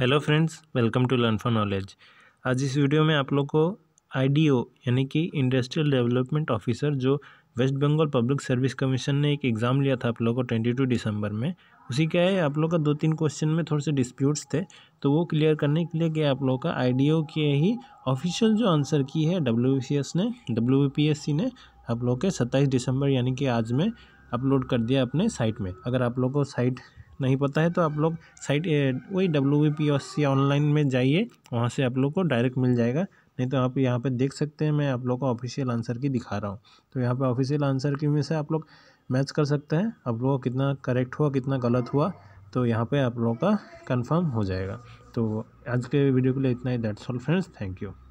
hello friends welcome to learn for knowledge आज इस video में आप लोग को आईडीओ यानी कि इंडस्ट्रियल डेवलपमेंट ऑफिसर जो West Bengal public service commission ने एक एग्ज़ाम लिया था आप लोग को ट्वेंटी टू दिसंबर में उसी क्या है आप लोग का दो तीन क्वेश्चन में थोड़े से डिस्प्यूट्स थे तो वो क्लियर करने के लिए क्या आप लोगों का आई के ही ऑफिशियल जो आंसर की है डब्ल्यू ने डब्ल्यू ने आप लोग के सत्ताईस दिसंबर यानी कि आज में अपलोड कर दिया अपने साइट में अगर आप लोग को साइट नहीं पता है तो आप लोग साइट वही W B P S C online में जाइए वहाँ से आप लोग को डायरेक्ट मिल जाएगा नहीं तो आप यहाँ पे देख सकते हैं मैं आप लोग को ऑफिशियल आंसर की दिखा रहा हूँ तो यहाँ पे ऑफिशियल आंसर की में से आप लोग मैच कर सकते हैं आप लोग कितना करेक्ट हुआ कितना गलत हुआ तो यहाँ पे आप लोगों का कंफर्म हो जाएगा तो आज के वीडियो के लिए इतना ही that's all friends thank you